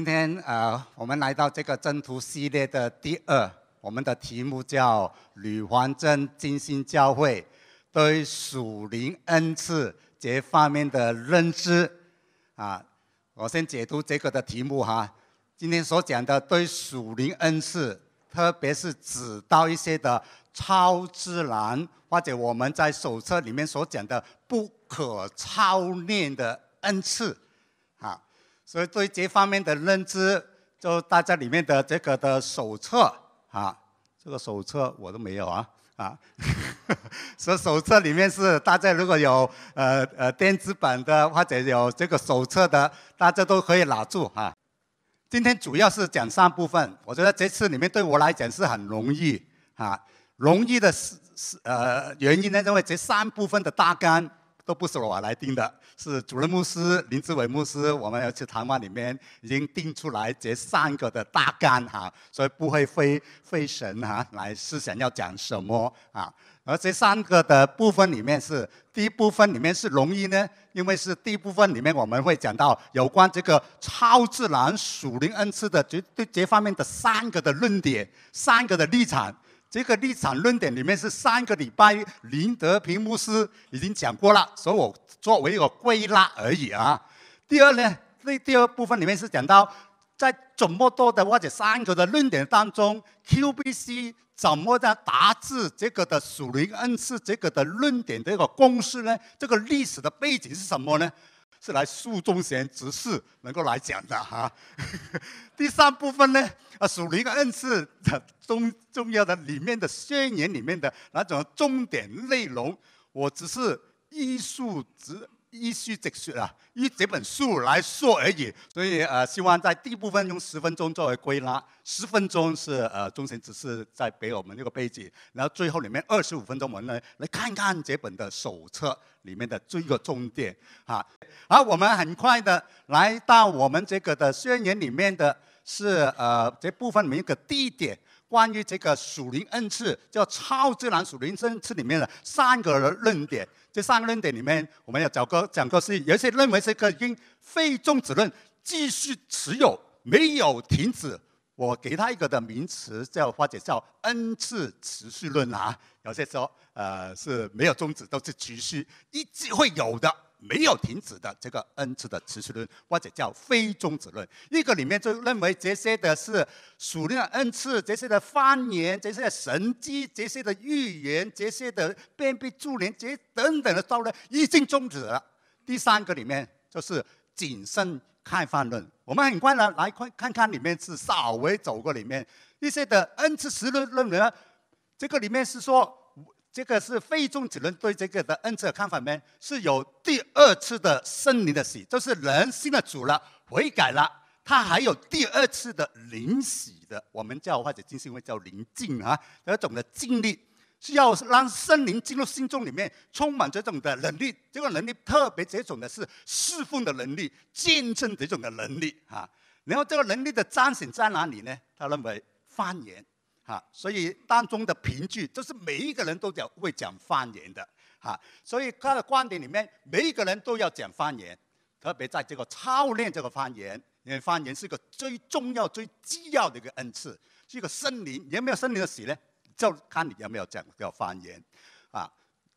今天啊，我们来到这个征途系列的第二，我们的题目叫“吕环镇精心教会对属灵恩赐这方面的认知”。啊，我先解读这个的题目哈。今天所讲的对属灵恩赐，特别是指到一些的超自然，或者我们在手册里面所讲的不可操练的恩赐。所以对这方面的认知，就大家里面的这个的手册啊，这个手册我都没有啊啊，所以手册里面是大家如果有呃呃电子版的或者有这个手册的，大家都可以拿住啊。今天主要是讲三部分，我觉得这次里面对我来讲是很容易啊，容易的是是呃原因呢，因为这三部分的大纲都不是我来定的。是主任牧师林志伟牧师，我们要去台湾里面已经定出来这三个的大纲哈，所以不会费费神哈来思想要讲什么啊。而这三个的部分里面是第一部分里面是容易呢，因为是第一部分里面我们会讲到有关这个超自然属灵恩赐的这对这方面的三个的论点，三个的立场。这个立场论点里面是三个礼拜，林德平牧师已经讲过了，所以我作为一个归纳而已啊。第二呢，第第二部分里面是讲到，在这么多的或者三个的论点当中，QBC 怎么在达至这个的属灵恩赐这个的论点的一个公式呢？这个历史的背景是什么呢？是来诉忠贤之事能够来讲的哈。第三部分呢，啊，属于一个认的重重要的里面的宣言里面的那种重点内容，我只是艺术之。依书直说啊，依这本书来说而已，所以呃，希望在第一部分用十分钟作为归纳，十分钟是呃，中心只是在给我们这个背景，然后最后里面二十五分钟，我们来来看看这本的手册里面的这个重点啊，好，我们很快的来到我们这个的宣言里面的是呃这部分面一个地点。关于这个属零 n 次，叫超自然属零恩次里面的三个论点，这三个论点里面，我们要讲个讲个是，有些认为这个因非终止论继续持有，没有停止，我给他一个的名词叫，或者叫 n 次持续论啊，有些时候，呃是没有终止，都是持续，一直会有的。没有停止的这个恩赐的持续论，或者叫非终止论；一个里面就认为这些的是属灵恩赐，这些的方言，这些神迹，这些的预言，这些的辨别助灵，这等等的道呢，已经终止了。第三个里面就是谨慎开放论。我们很快呢来看看看里面是稍微走过里面一些的恩赐时论认为，这个里面是说。这个是费仲子论对这个的恩赐的看法面，是有第二次的圣灵的洗，就是人心的主了悔改了，他还有第二次的灵洗的，我们叫或者经信会叫灵静啊，这种的经力是要让圣灵进入心中里面，充满这种的能力，这个能力特别这种的是侍奉的能力、见证这种的能力啊。然后这个能力的彰显在哪里呢？他认为方言。啊，所以当中的凭据就是每一个人都讲会讲方言的，哈，所以他的观点里面，每一个人都要讲方言，特别在这个操练这个方言，因为方言是一个最重要、最必要的一个恩赐，是一个森林有没有森林的喜呢？就看你有没有讲个方言，啊，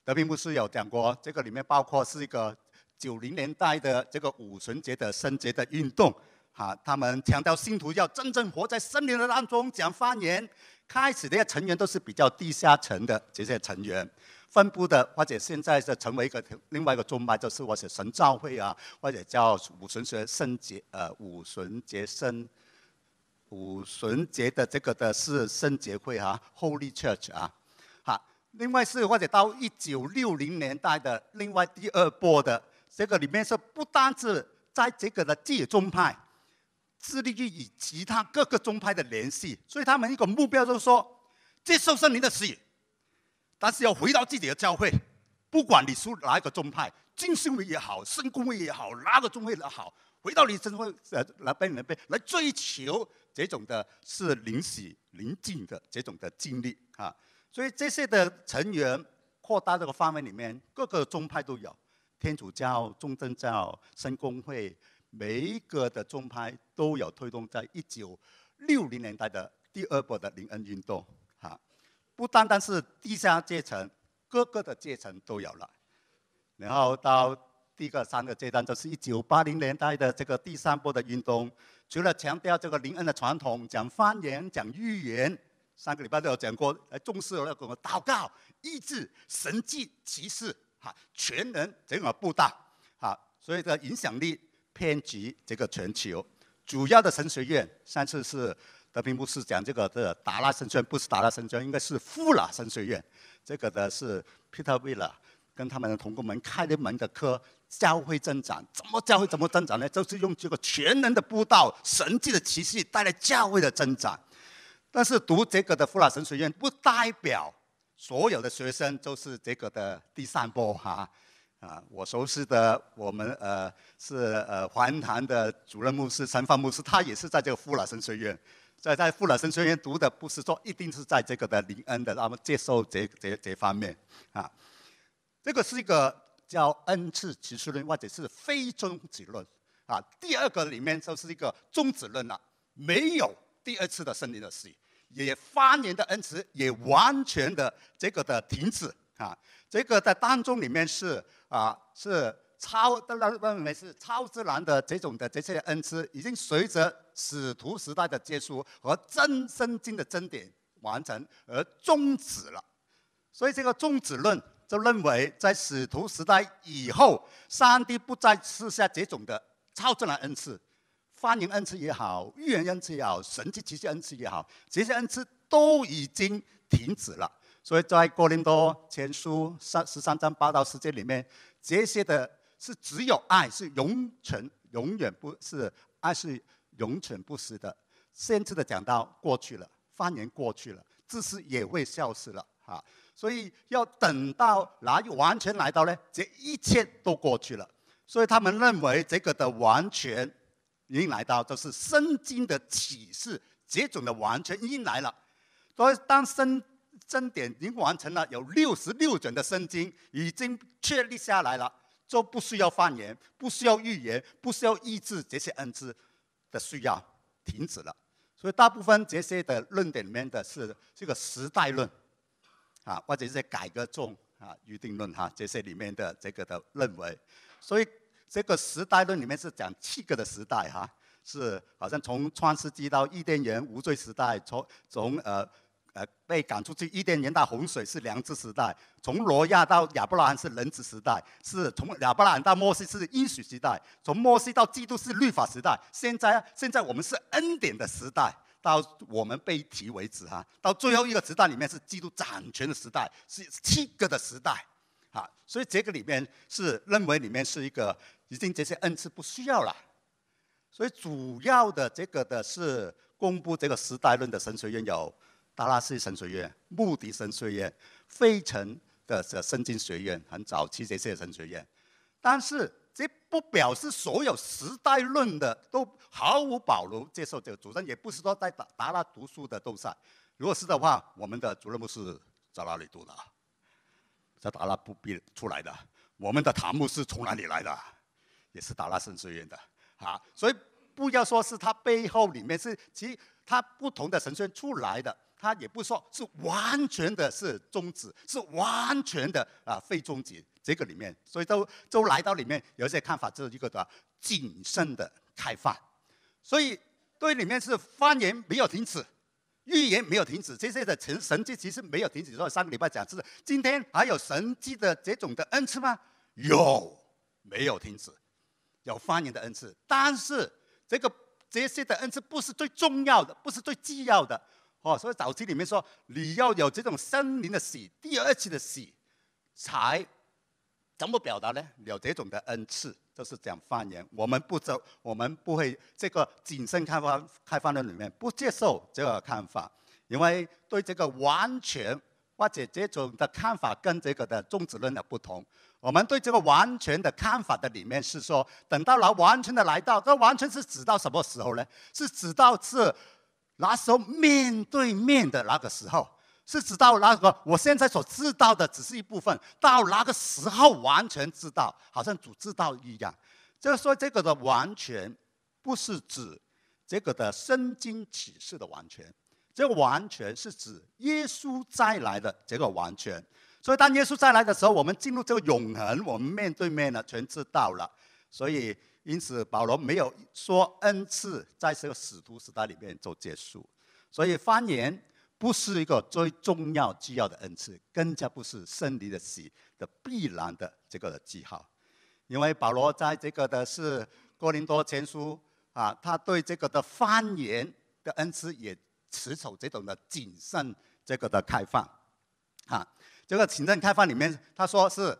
德平牧师有讲过，这个里面包括是一个九零年代的这个五旬节的圣洁的运动，哈，他们强调信徒要真正活在森林的当中讲方言。开始的些成员都是比较地下层的这些成员，分布的或者现在是成为一个另外一个宗派，就是我写神召会啊，或者叫五旬学圣洁呃五旬节圣五旬节的这个的是圣洁会啊，Holy Church 啊，好，另外是或者到一九六零年代的另外第二波的这个里面是不单是在这个的基宗派。致力于与其他各个宗派的联系，所以他们一个目标就是说接受圣灵的指引，但是要回到自己的教会，不管你属哪一个宗派，浸修会也好，圣公会也好，哪个宗会也好，回到你身后呃来你来被来追求这种的是灵喜灵近的这种的经历啊。所以这些的成员扩大这个范围里面，各个宗派都有，天主教、中正教、圣公会。每一个的宗派都有推动，在一九六零年代的第二波的林恩运动，哈，不单单是地下阶层，各个的阶层都有了。然后到一个三个阶段，就是一九八零年代的这个第三波的运动，除了强调这个林恩的传统，讲方言，讲预言，上个礼拜都有讲过，来重视那个祷告、意志、神迹、奇事，哈，全能，整个不大，哈，所以的影响力。遍及这个全球，主要的神学院，上次是德平牧师讲这个的达拉神学院，不是达拉神学院，应该是富拉神学院。这个的是彼得为了跟他们的同工们开的门的课，教会增长，怎么教会怎么增长呢？就是用这个全能的布道、神迹的奇迹带来教会的增长。但是读这个的富拉神学院，不代表所有的学生都是这个的第三波哈。啊，我熟悉的我们呃是呃华坛堂的主任牧师陈发牧师，他也是在这个富老森学院，在在富老森学院读的，不是说一定是在这个的灵恩的，那么接受这这这方面啊。这个是一个叫恩赐启示论，或者是非终止论啊。第二个里面就是一个终止论了，没有第二次的圣灵的事，也发年的恩赐也完全的这个的停止啊。这个在当中里面是。啊，是超，大家认为是超自然的这种的这些恩赐，已经随着使徒时代的结束和真圣经的真典完成而终止了。所以这个终止论就认为，在使徒时代以后，上帝不再赐下这种的超自然恩赐，欢迎恩赐也好，预言恩赐也好，神奇奇迹恩赐也好，这些恩赐都已经停止了。所以在《哥林多前书》三十三章八到十节里面，这些的，是只有爱是永存，永远不是爱是永存不死的。先知的讲到过去了，方年过去了，自私也会消失了啊！所以要等到来完全来到呢，这一切都过去了。所以他们认为这个的完全已经来到，就是圣经的启示，这种的完全已经来了。所以当圣重点已经完成了，有六十六卷的圣经已经确立下来了，就不需要方言，不需要预言，不需要抑制这些恩赐的需要停止了。所以大部分这些的论点里面的是这个时代论，啊，或者是改革中啊预定论哈这些里面的这个的认为，所以这个时代论里面是讲七个的时代哈，是好像从创世纪到伊甸园无罪时代，从从呃。呃，被赶出去。伊甸年到洪水是良知时代，从挪亚到亚伯拉罕是仁慈时代，是从亚伯拉罕到摩西是应许时代，从摩西到基督是律法时代。现在，现在我们是恩典的时代，到我们被提为止哈。到最后一个时代里面是基督掌权的时代，是七个的时代，啊，所以这个里面是认为里面是一个已经这些恩赐不需要了，所以主要的这个的是公布这个时代论的神学院有。达拉斯神学院、穆迪神学院、费城的这圣经学院，很早期这些神学院，但是这不表示所有时代论的都毫无保留接受这个主张，也不是说在达达拉读书的都在。如果是的话，我们的主任牧师在哪里读的？在达拉不必出来的。我们的堂牧是从哪里来的？也是达拉神学院的。啊，所以不要说是他背后里面是其。他不同的神仙出来的，他也不说是完全的是终止，是完全的啊，非终止这个里面，所以都都来到里面有一些看法，是一个的谨慎的开放。所以对里面是方言没有停止，预言没有停止，这些的神神迹其实没有停止。上个礼拜讲是，今天还有神迹的这种的恩赐吗？有，没有停止，有方言的恩赐，但是这个。这些的恩赐不是最重要的，不是最必要的，哦，所以早期里面说你要有这种生零的喜，第二次的喜，才怎么表达呢？有这种的恩赐，就是讲方言，我们不走，我们不会这个谨慎开发开放的里面不接受这个看法，因为对这个完全或者这种的看法跟这个的宗旨论的不同。我们对这个完全的看法的里面是说，等到来完全的来到，这完全是指到什么时候呢？是指到是，那时候面对面的那个时候，是指到那个我现在所知道的只是一部分，到那个时候完全知道，好像主知道一样。就是说，这个的完全不是指这个的圣经启示的完全，这个完全是指耶稣再来的这个完全。所以，当耶稣再来的时候，我们进入这个永恒，我们面对面的全知道了。所以，因此保罗没有说恩赐在这个使徒时代里面就结束。所以，方言不是一个最重要、重要的恩赐，更加不是胜利的喜的必然的这个记号。因为保罗在这个的是哥林多前书啊，他对这个的方言的恩赐也持守这种的谨慎这个的开放，啊。这个行政开放里面，他说是，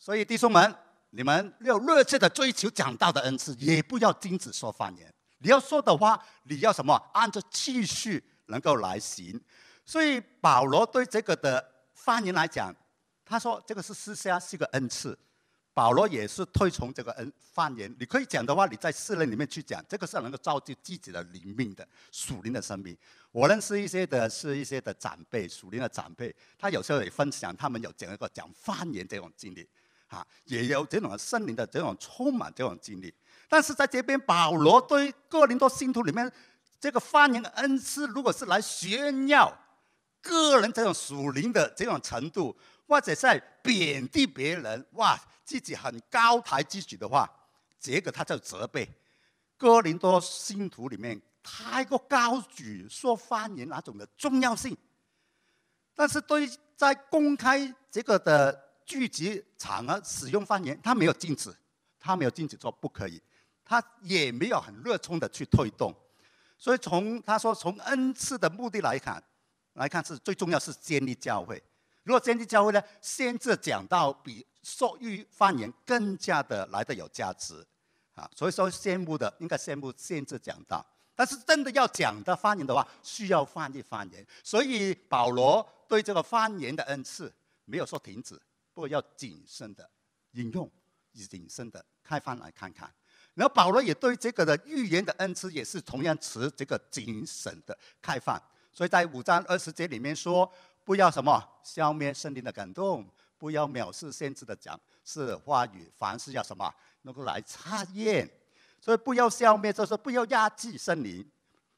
所以弟兄们，你们要热切的追求讲道的恩赐，也不要禁止说方言。你要说的话，你要什么？按照次序能够来行。所以保罗对这个的方言来讲，他说这个是私下是个恩赐。保罗也是推崇这个恩方言，你可以讲的话，你在室内里面去讲，这个是能够造就自己的灵命的属灵的生命。我认识一些的，是一些的长辈属灵的长辈，他有时候也分享他们有这样一个讲方言这种经历，啊，也有这种圣灵的这种充满这种经历。但是在这边，保罗对哥林多信徒里面这个方言的恩赐，如果是来炫耀个人这种属灵的这种程度。或者在贬低别人，哇，自己很高抬自己的话，这个他叫责备。哥林多信徒里面太过高举说方言那种的重要性，但是对在公开这个的聚集场合使用方言，他没有禁止，他没有禁止说不可以，他也没有很热衷的去推动。所以从他说从恩赐的目的来看，来看是最重要是建立教会。如果先知教会呢，先知讲道比说预言更加的来的有价值，啊，所以说羡慕的应该羡慕先知讲道，但是真的要讲的方言的话，需要翻译方言，所以保罗对这个方言的恩赐没有说停止，不过要谨慎的引用，以谨慎的开放来看看。然后保罗也对这个的预言的恩赐也是同样持这个谨慎的开放。所以在五章二十节里面说。不要什么消灭森林的感动，不要藐视先知的讲是话语，凡事要什么能够来查验。所以不要消灭，就是说不要压制森林，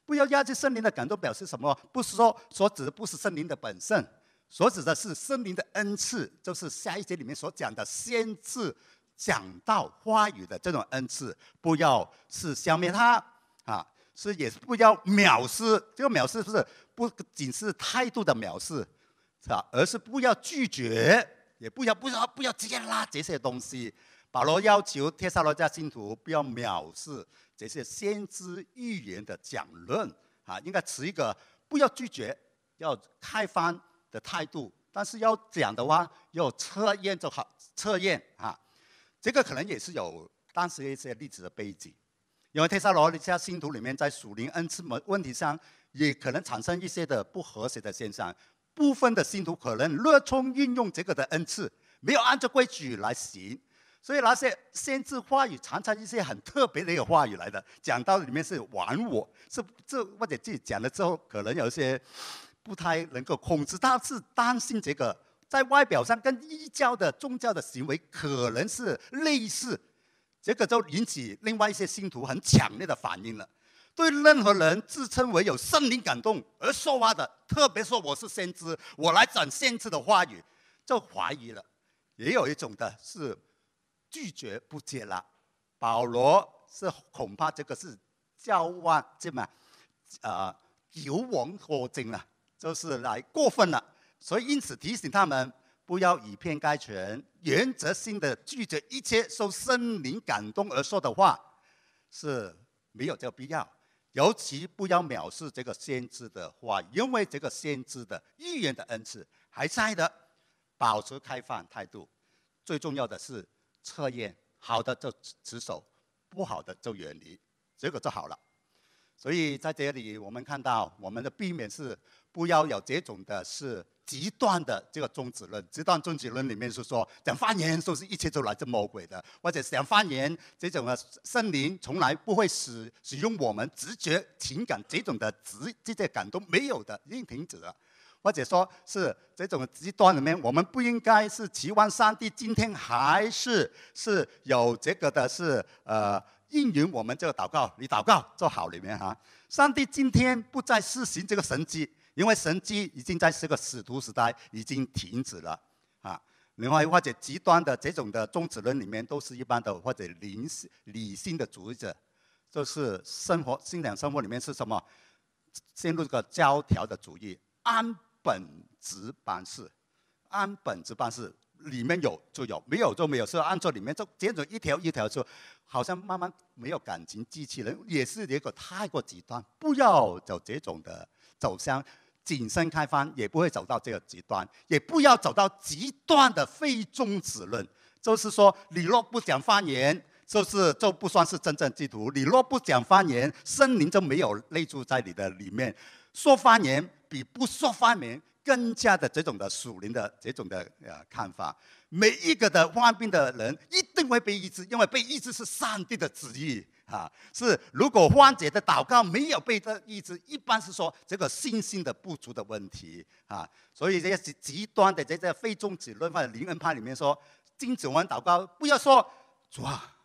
不要压制森林的感动，表示什么？不是说所指的不是森林的本身，所指的是森林的恩赐，就是下一节里面所讲的先知讲到话语的这种恩赐。不要是消灭它啊，是也是不要藐视，这个藐视是不是不仅是态度的藐视？是吧？而是不要拒绝，也不要不要不要直接拉这些东西。保罗要求帖撒罗家信徒不要藐视这些先知预言的讲论啊，应该持一个不要拒绝，要开放的态度。但是要讲的话，要测验就好测验啊。这个可能也是有当时一些例子的背景，因为帖撒罗家信徒里面在属灵恩赐问题上，也可能产生一些的不和谐的现象。部分的信徒可能热衷运用这个的恩赐，没有按照规矩来行，所以那些限制话语常常一些很特别的一个话语来的，讲到里面是玩我，是这或者自己讲了之后，可能有一些不太能够控制，他是担心这个在外表上跟异教的宗教的行为可能是类似，这个就引起另外一些信徒很强烈的反应了。对任何人自称为有圣灵感动而说话的，特别说我是先知，我来讲先知的话语，就怀疑了。也有一种的是拒绝不接纳。保罗是恐怕这个是交往，这么，呃，油王火精了，就是来过分了。所以因此提醒他们不要以偏概全，原则性的拒绝一切受圣灵感动而说的话是没有这个必要。尤其不要藐视这个先知的话，因为这个先知的预言的恩赐还在的，保持开放态度。最重要的是测验，好的就持守，不好的就远离，结果就好了。所以在这里我们看到，我们的避免是不要有这种的是。极端的这个终止论，极端终止论里面是说，讲发言说是一切都来自魔鬼的，或者想发言这种啊，森灵从来不会使使用我们直觉、情感这种的直直接感都没有的应停止或者说是这种极端里面，我们不应该是期望上帝今天还是是有这个的是呃应允我们这个祷告，你祷告做好里面哈，上帝今天不再施行这个神迹。因为神迹已经在这个使徒时代已经停止了，啊，另外或者极端的这种的宗旨论里面都是一般的或者灵理性的主义者，就是生活、信仰生活里面是什么？陷入一个教条的主义、按本职办事、按本职办事，里面有就有，没有就没有，是按照里面就接着一条一条说，好像慢慢没有感情，机器人也是这个太过极端，不要走这种的走向。谨慎开放也不会走到这个极端，也不要走到极端的非中止论，就是说，你若不讲方言，就是就不算是真正基督徒；你若不讲方言，圣灵就没有内住在你的里面。说方言比不说方言。更加的这种的属灵的这种的呃看法，每一个的患病的人一定会被医治，因为被医治是上帝的旨意啊。是如果患者的祷告没有被这医治，一般是说这个信心的不足的问题啊。所以这些极端的这些非宗子论或的灵恩派里面说，止我们祷告不要说主啊，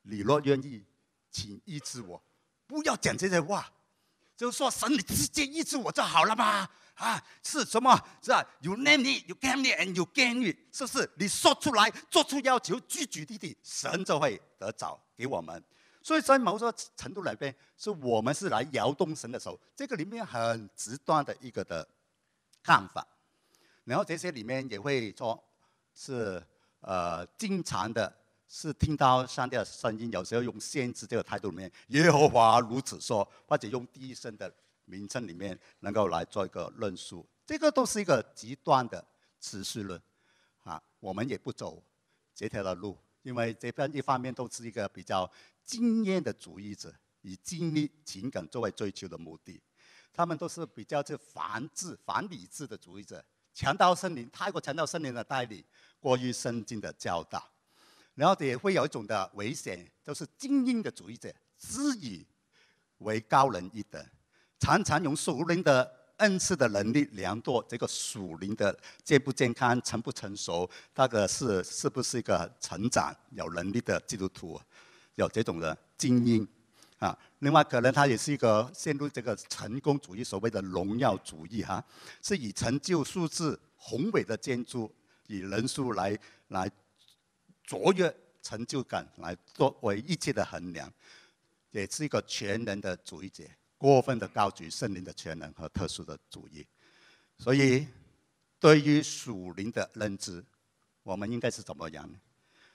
你若愿意，请医治我，不要讲这些话，就说神你直接医治我就好了嘛。啊，是什么是啊 y o u name it, you a i m it, and you gain it。不是你说出来，做出要求，句句的的，神就会得着给我们。所以在某种程度来边，是我们是来摇动神的手，这个里面很极端的一个的看法。然后这些里面也会说，是呃，经常的是听到上帝的声音，有时候用先知这个态度里面，耶和华如此说，或者用低声的。名称里面能够来做一个论述，这个都是一个极端的持续论啊。我们也不走这条的路，因为这边一方面都是一个比较经验的主义者，以经历、情感作为追求的目的。他们都是比较是反智、反理智的主义者。强盗森林太过，强盗森林的代理过于圣经的教导，然后也会有一种的危险，就是精英的主义者自以为高人一等。常常用属灵的恩赐的能力量度这个属灵的健不健康、成不成熟，那个是是不是一个成长有能力的基督徒？有这种的精英啊。另外，可能他也是一个陷入这个成功主义、所谓的荣耀主义哈，是以成就数字、宏伟的建筑、以人数来来卓越成就感来作为一切的衡量，也是一个全能的主义者。过分的高举森林的全能和特殊的主义，所以对于属灵的认知，我们应该是怎么样呢？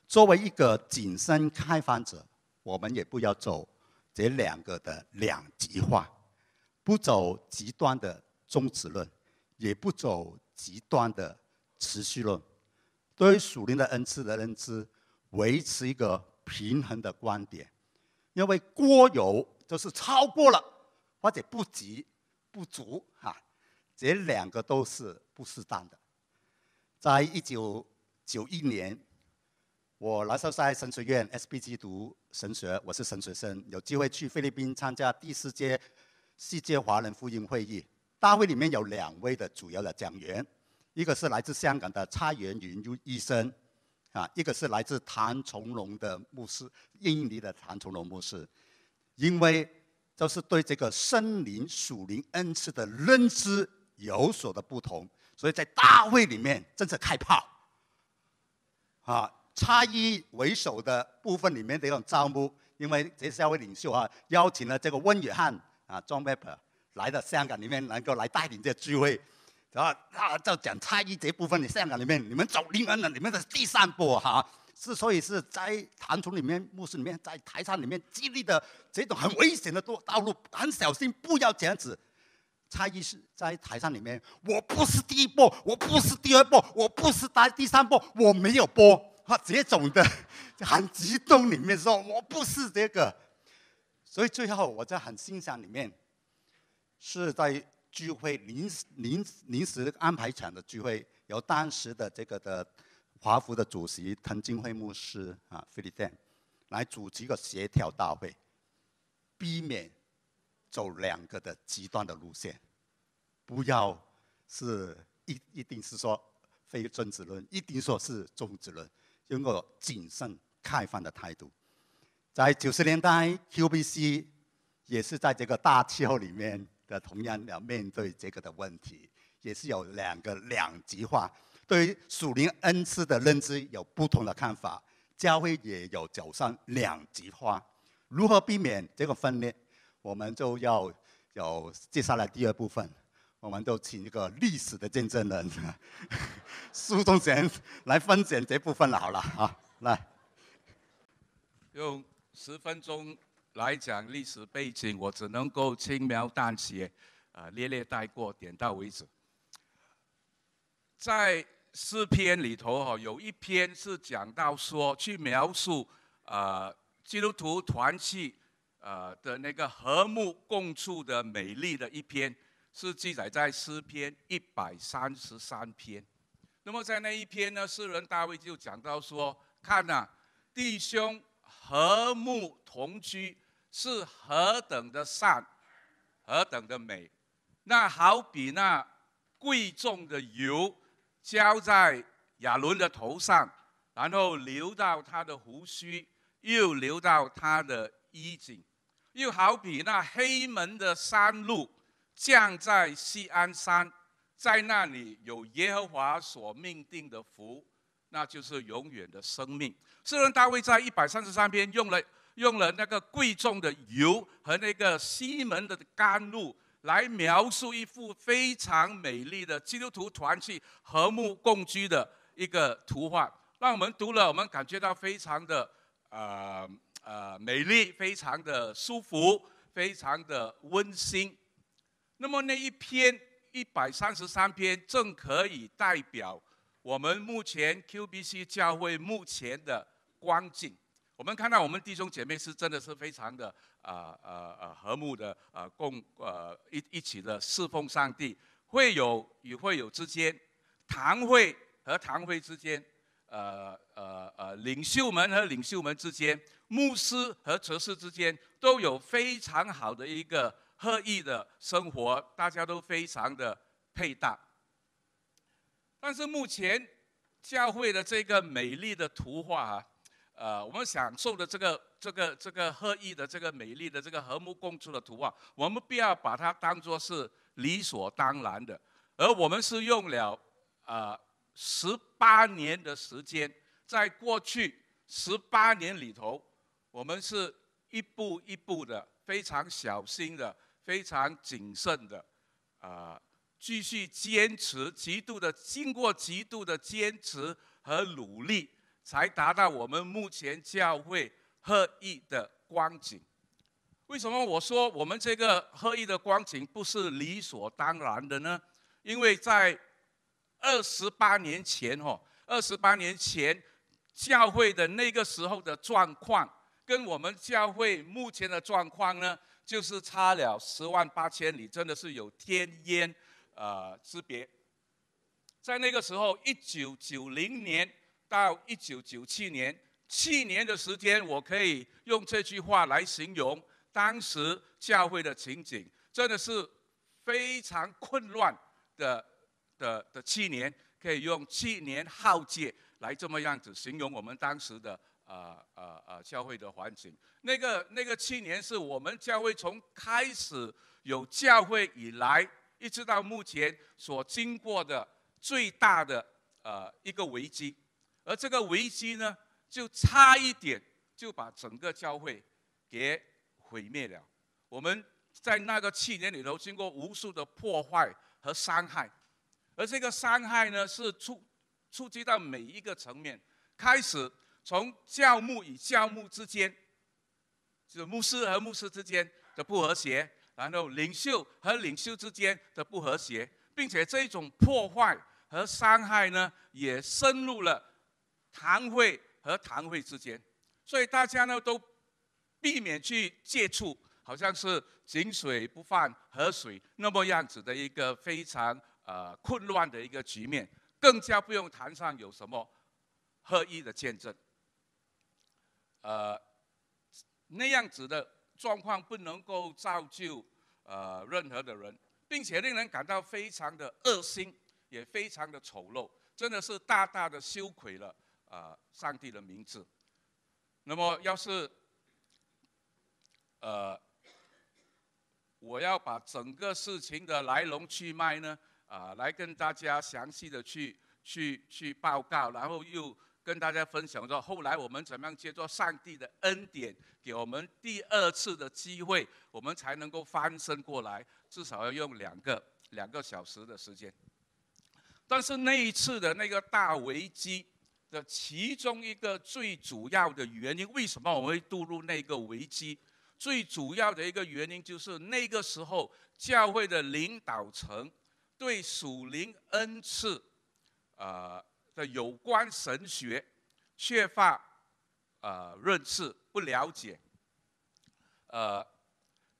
作为一个谨慎开放者，我们也不要走这两个的两极化，不走极端的终止论，也不走极端的持续论，对于属灵的恩赐的认知，维持一个平衡的观点，因为过有就是超过了。或者不急、不足，哈，这两个都是不适当的。在一九九一年，我来到上海神学院 s b g 读神学，我是神学生，有机会去菲律宾参加第四届世界华人福音会议。大会里面有两位的主要的讲员，一个是来自香港的蔡元云医医生，啊，一个是来自谭崇荣的牧师印尼的谭崇荣牧师，因为。都是对这个森林、属林恩赐的认知有所的不同，所以在大会里面正是开炮。啊，差异为首的部分里面的一种招募，因为这三会领袖啊，邀请了这个温约翰啊，庄 e r 来到香港里面，能够来带领这聚会，啊，啊，就讲差异这部分的香港里面，你们走灵恩了，你们的第三波哈。之所以是在弹出里面、牧师里面、在台上里面，经历的这种很危险的道道路，很小心，不要这样子。差异是在台上里面，我不是第一波，我不是第二波，我不是在第三波，我没有播，哈，这种的，很激动里面说，我不是这个。所以最后我在很欣赏里面，是在聚会临临临时安排场的聚会，由当时的这个的。华府的主席滕金辉牧师啊，Philip n 来组织一个协调大会，避免走两个的极端的路线，不要是一一定是说非终止论，一定说是终止论，用个谨慎开放的态度。在九十年代，QBC 也是在这个大气候里面的，同样要面对这个的问题，也是有两个两极化。对属灵恩赐的认知有不同的看法，家辉也有走上两极化。如何避免这个分裂？我们就要有接下来第二部分，我们就请一个历史的见证人，苏东贤来分解这部分好了啊，来。用十分钟来讲历史背景，我只能够轻描淡写，啊，略略带过，点到为止。在诗篇里头哦，有一篇是讲到说，去描述，呃，基督徒团契，呃的那个和睦共处的美丽的一篇，是记载在诗篇一百三十三篇。那么在那一篇呢，诗人大卫就讲到说：看呐，弟兄和睦同居是何等的善，何等的美，那好比那贵重的油。浇在亚伦的头上，然后流到他的胡须，又流到他的衣襟，又好比那黑门的山路降在西安山，在那里有耶和华所命定的福，那就是永远的生命。诗人大卫在一百三十三篇用了用了那个贵重的油和那个西门的甘露。来描述一幅非常美丽的基督徒团契和睦共居的一个图画，让我们读了，我们感觉到非常的呃呃美丽，非常的舒服，非常的温馨。那么那一篇一百三十三篇正可以代表我们目前 QBC 教会目前的光景。我们看到我们弟兄姐妹是真的是非常的。啊啊啊！和睦的啊，共啊一一起的侍奉上帝，会友与会友之间，堂会和堂会之间，呃呃呃，领袖们和领袖们之间，牧师和哲士之间，都有非常好的一个合意的生活，大家都非常的配搭。但是目前教会的这个美丽的图画啊。呃，我们享受的这个、这个、这个合意的、这个美丽的、这个和睦共处的图啊，我们不要把它当做是理所当然的。而我们是用了呃十八年的时间，在过去十八年里头，我们是一步一步的、非常小心的、非常谨慎的啊，继续坚持，极度的经过极度的坚持和努力。才达到我们目前教会合一的光景。为什么我说我们这个合一的光景不是理所当然的呢？因为在二十八年前，哦，二十八年前教会的那个时候的状况，跟我们教会目前的状况呢，就是差了十万八千里，真的是有天渊呃之别。在那个时候，一九九零年。到一九九七年，七年的时间，我可以用这句话来形容当时教会的情景，真的是非常混乱的的的七年，可以用七年浩劫来这么样子形容我们当时的呃呃呃教会的环境。那个那个七年是我们教会从开始有教会以来，一直到目前所经过的最大的呃一个危机。而这个危机呢，就差一点就把整个教会给毁灭了。我们在那个七年里头，经过无数的破坏和伤害，而这个伤害呢，是触触及到每一个层面，开始从教牧与教牧之间，就是牧师和牧师之间的不和谐，然后领袖和领袖之间的不和谐，并且这种破坏和伤害呢，也深入了。堂会和堂会之间，所以大家呢都避免去接触，好像是井水不犯河水那么样子的一个非常呃混乱的一个局面，更加不用谈上有什么合一的见证。呃，那样子的状况不能够造就呃任何的人，并且令人感到非常的恶心，也非常的丑陋，真的是大大的羞愧了。啊，上帝的名字。那么，要是呃，我要把整个事情的来龙去脉呢，啊，来跟大家详细的去去去报告，然后又跟大家分享说，后来我们怎么样借受上帝的恩典，给我们第二次的机会，我们才能够翻身过来，至少要用两个两个小时的时间。但是那一次的那个大危机。的其中一个最主要的原因，为什么我们会堕入那个危机？最主要的一个原因就是那个时候教会的领导层对属灵恩赐，呃的有关神学缺乏呃认识，不了解，呃，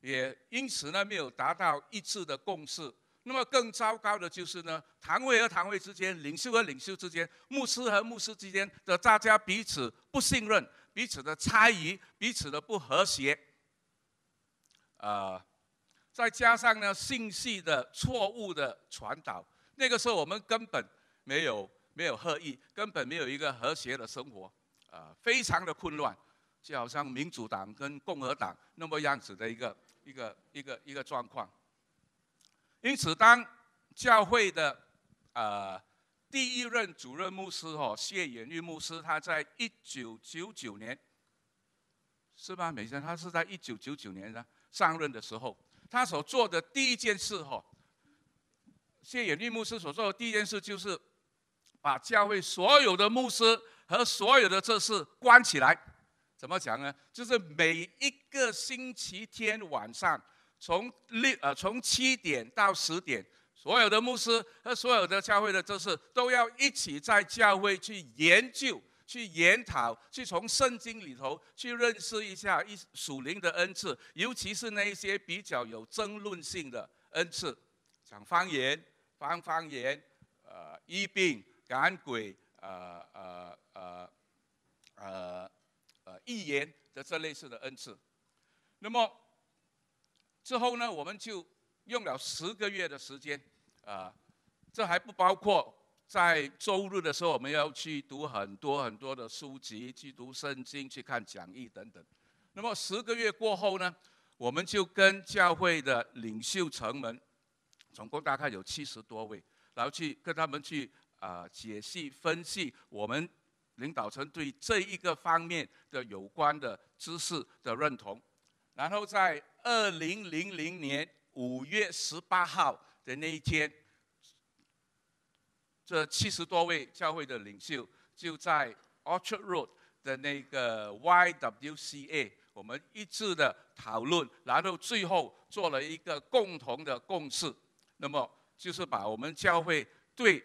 也因此呢没有达到一致的共识。那么更糟糕的就是呢，堂会和堂会之间，领袖和领袖之间，牧师和牧师之间的大家彼此不信任，彼此的猜疑，彼此的不和谐。呃，再加上呢信息的错误的传导，那个时候我们根本没有没有合意，根本没有一个和谐的生活，啊，非常的混乱，就好像民主党跟共和党那么样子的一个一个一个一个状况。因此，当教会的呃第一任主任牧师哦，谢远玉牧师，他在一九九九年是吧？没错，他是在一九九九年呢，上任的时候，他所做的第一件事哦，谢远玉牧师所做的第一件事就是把教会所有的牧师和所有的这事关起来。怎么讲呢？就是每一个星期天晚上。从六呃，从七点到十点，所有的牧师和所有的教会的就是都要一起在教会去研究、去研讨、去从圣经里头去认识一下一属灵的恩赐，尤其是那一些比较有争论性的恩赐，像方言、翻方言、呃医病、赶鬼、呃呃呃呃呃预言的这类似的恩赐，那么。之后呢，我们就用了十个月的时间，啊，这还不包括在周日的时候，我们要去读很多很多的书籍，去读圣经，去看讲义等等。那么十个月过后呢，我们就跟教会的领袖成们，总共大概有七十多位，然后去跟他们去啊解析分析我们领导层对这一个方面的有关的知识的认同。然后在二零零零年五月十八号的那一天，这七十多位教会的领袖就在 Orchard Road 的那个 YWCA，我们一致的讨论，然后最后做了一个共同的共识。那么就是把我们教会对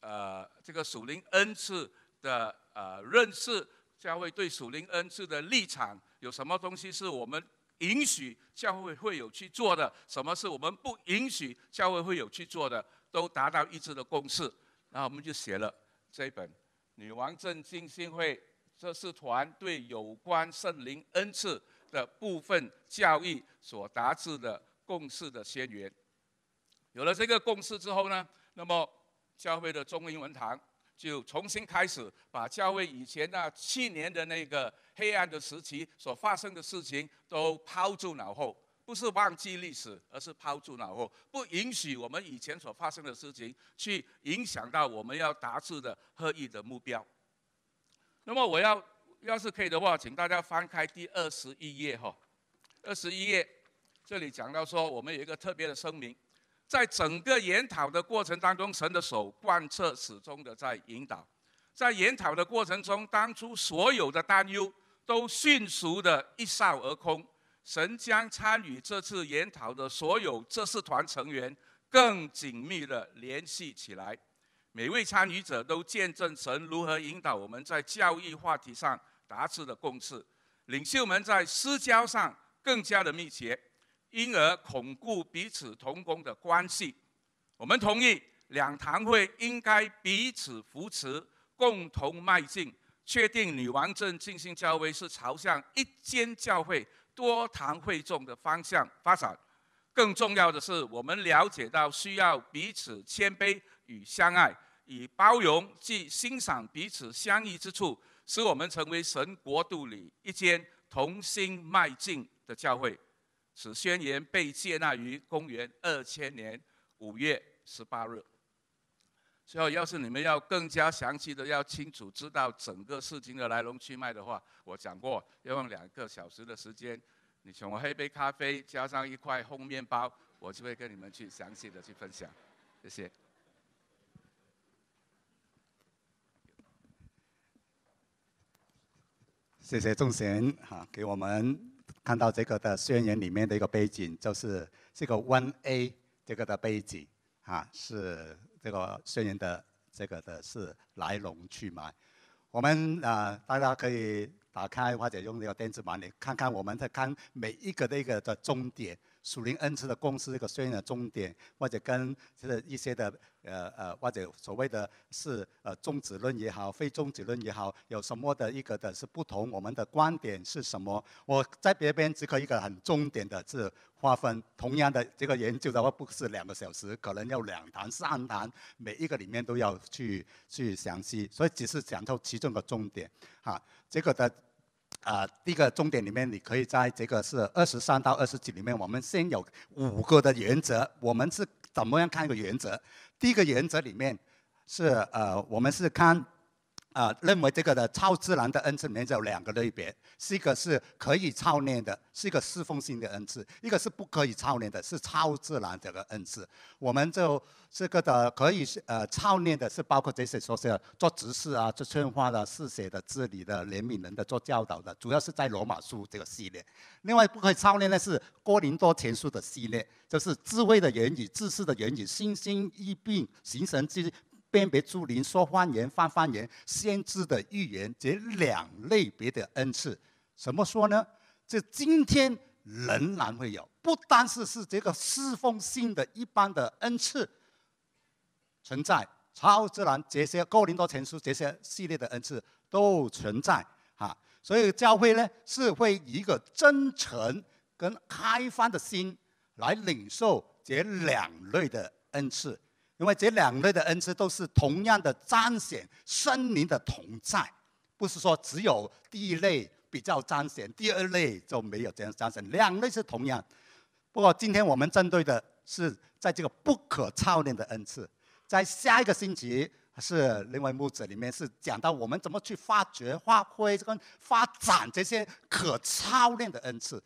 呃这个属灵恩赐的呃认识，教会对属灵恩赐的立场，有什么东西是我们允许教会会有去做的，什么是我们不允许教会会有去做的，都达到一致的共识，然后我们就写了这一本《女王镇金心会》，这是团队有关圣灵恩赐的部分教育所达致的共识的宣言。有了这个共识之后呢，那么教会的中英文堂。就重新开始，把教会以前那去年的那个黑暗的时期所发生的事情都抛诸脑后，不是忘记历史，而是抛诸脑后，不允许我们以前所发生的事情去影响到我们要达致的合一的目标。那么，我要要是可以的话，请大家翻开第二十一页哈，二十一页，这里讲到说，我们有一个特别的声明。在整个研讨的过程当中，神的手贯彻始终的在引导。在研讨的过程中，当初所有的担忧都迅速的一扫而空。神将参与这次研讨的所有测试团成员更紧密的联系起来。每位参与者都见证神如何引导我们在教育话题上达至的共识。领袖们在私交上更加的密切。因而巩固彼此同工的关系。我们同意两堂会应该彼此扶持，共同迈进。确定女王镇进行教会是朝向一间教会多堂会众的方向发展。更重要的是，我们了解到需要彼此谦卑与相爱，以包容及欣赏彼此相异之处，使我们成为神国度里一间同心迈进的教会。此宣言被接纳于公元二千年五月十八日。最后，要是你们要更加详细的、要清楚知道整个事情的来龙去脉的话，我讲过要用两个小时的时间。你请我喝一杯咖啡，加上一块烘面包，我就会跟你们去详细的去分享。谢谢。谢谢众神哈，给我们。看到这个的宣言里面的一个背景，就是这个 One A 这个的背景啊，是这个宣言的这个的是来龙去脉。我们啊，大家可以打开或者用这个电子版你看看我们在看每一个的一个的终点。属灵恩赐的公司这个宣言的重点，或者跟这个一些的呃呃，或者所谓的，是呃，终止论也好，非终止论也好，有什么的一个的是不同？我们的观点是什么？我在别边只可一个很重点的这划分，同样的这个研究的话，不是两个小时，可能要两谈三谈，每一个里面都要去去详细，所以只是讲透其中的重点，哈，这个的。啊，第一个重点里面，你可以在这个是二十三到二十几里面，我们先有五个的原则。我们是怎么样看一个原则？第一个原则里面是呃，我们是看。啊，认为这个的超自然的恩赐里面有两个类别，是一个是可以操念的，是一个侍奉性的恩赐；一个是不可以操念的，是超自然这个恩赐。我们就这个的可以是呃操念的是包括这些说是做执事啊、做劝化的是写的治理的怜悯人的做教导的，主要是在罗马书这个系列。另外不可以操念的是哥林多前书的系列，就是智慧的言语、知识的言语、心心一并形成之。辨别主灵说方言、翻方言、先知的预言这两类别的恩赐，怎么说呢？这今天仍然会有，不单是是这个侍奉性的一般的恩赐存在，超自然这些《哥林多前书》这些系列的恩赐都存在啊。所以教会呢，是会以一个真诚跟开放的心来领受这两类的恩赐。因为这两类的恩赐都是同样的彰显生灵的同在，不是说只有第一类比较彰显，第二类就没有这样彰显，两类是同样。不过今天我们针对的是在这个不可操练的恩赐，在下一个星期是另外牧者里面是讲到我们怎么去发掘、发挥跟发展这些可操练的恩赐，